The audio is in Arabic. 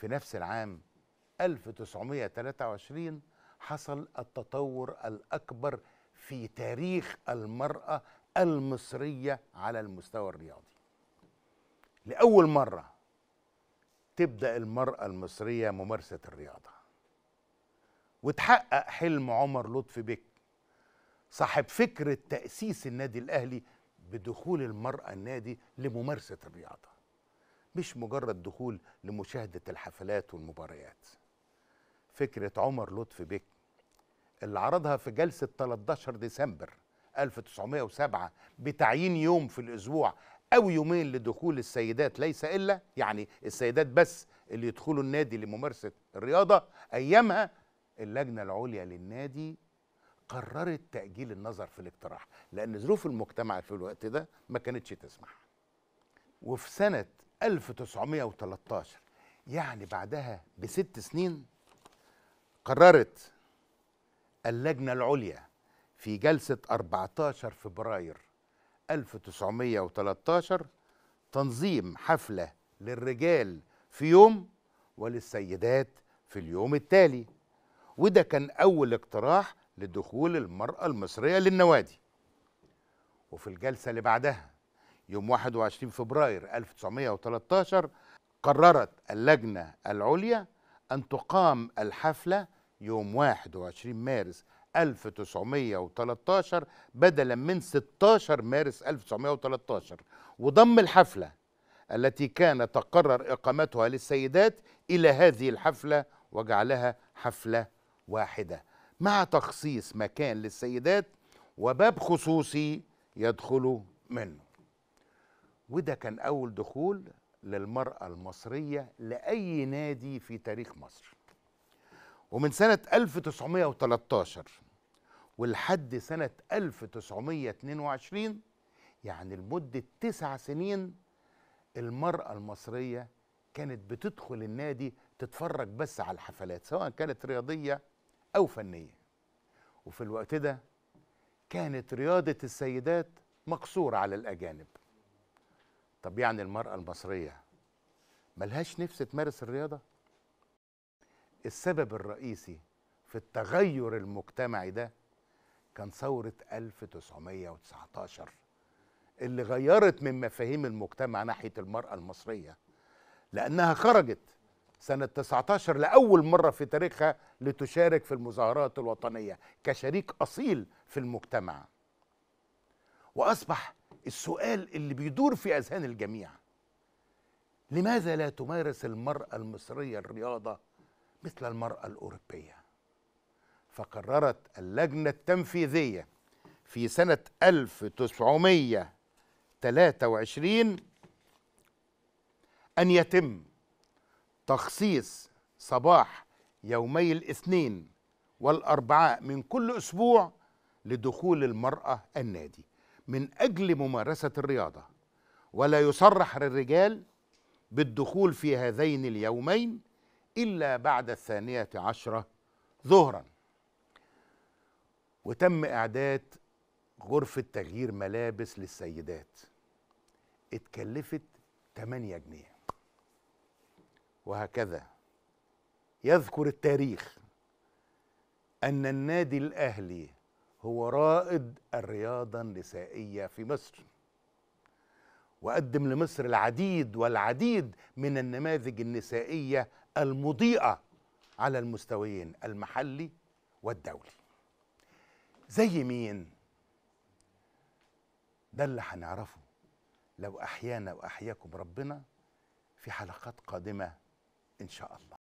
في نفس العام 1923 حصل التطور الأكبر في تاريخ المرأة المصرية على المستوى الرياضي لأول مرة تبدأ المرأة المصرية ممارسة الرياضة وتحقق حلم عمر لطفي بك صاحب فكرة تأسيس النادي الأهلي بدخول المرأة النادي لممارسة الرياضة مش مجرد دخول لمشاهدة الحفلات والمباريات فكرة عمر لطفي بك اللي عرضها في جلسة 13 ديسمبر 1907 بتعيين يوم في الأسبوع أو يومين لدخول السيدات ليس إلا يعني السيدات بس اللي يدخلوا النادي لممارسة الرياضة أيامها اللجنة العليا للنادي قررت تأجيل النظر في الاقتراح لأن ظروف المجتمع في الوقت ده ما كانتش تسمح وفي سنة 1913 يعني بعدها بست سنين قررت اللجنة العليا في جلسة 14 فبراير 1913 تنظيم حفلة للرجال في يوم وللسيدات في اليوم التالي وده كان أول اقتراح لدخول المرأة المصرية للنوادي وفي الجلسة اللي بعدها يوم 21 فبراير 1913 قررت اللجنة العليا أن تقام الحفلة يوم 21 مارس 1913 بدلا من 16 مارس 1913 وضم الحفلة التي كان تقرر إقامتها للسيدات إلى هذه الحفلة وجعلها حفلة واحدة مع تخصيص مكان للسيدات وباب خصوصي يدخل منه وده كان أول دخول للمرأة المصرية لأي نادي في تاريخ مصر ومن سنة 1913 ولحد سنة 1922 يعني لمدة تسع سنين المرأة المصرية كانت بتدخل النادي تتفرج بس على الحفلات سواء كانت رياضية أو فنية وفي الوقت ده كانت رياضة السيدات مقصورة على الأجانب طب يعني المرأة المصرية ملهاش نفس تمارس الرياضة؟ السبب الرئيسي في التغير المجتمعي ده كان ثورة 1919 اللي غيرت من مفاهيم المجتمع ناحية المرأة المصرية لأنها خرجت سنة 19 لأول مرة في تاريخها لتشارك في المظاهرات الوطنية كشريك أصيل في المجتمع وأصبح السؤال اللي بيدور في اذهان الجميع لماذا لا تمارس المراه المصريه الرياضه مثل المراه الاوروبيه فقررت اللجنه التنفيذيه في سنه 1923 ان يتم تخصيص صباح يومي الاثنين والاربعاء من كل اسبوع لدخول المراه النادي من أجل ممارسة الرياضة ولا يصرح للرجال بالدخول في هذين اليومين إلا بعد الثانية عشرة ظهرا وتم إعداد غرفة تغيير ملابس للسيدات اتكلفت 8 جنيه وهكذا يذكر التاريخ أن النادي الأهلي هو رائد الرياضة النسائية في مصر وقدم لمصر العديد والعديد من النماذج النسائية المضيئة على المستويين المحلي والدولي زي مين؟ ده اللي هنعرفه لو أحيانا وأحياكم ربنا في حلقات قادمة إن شاء الله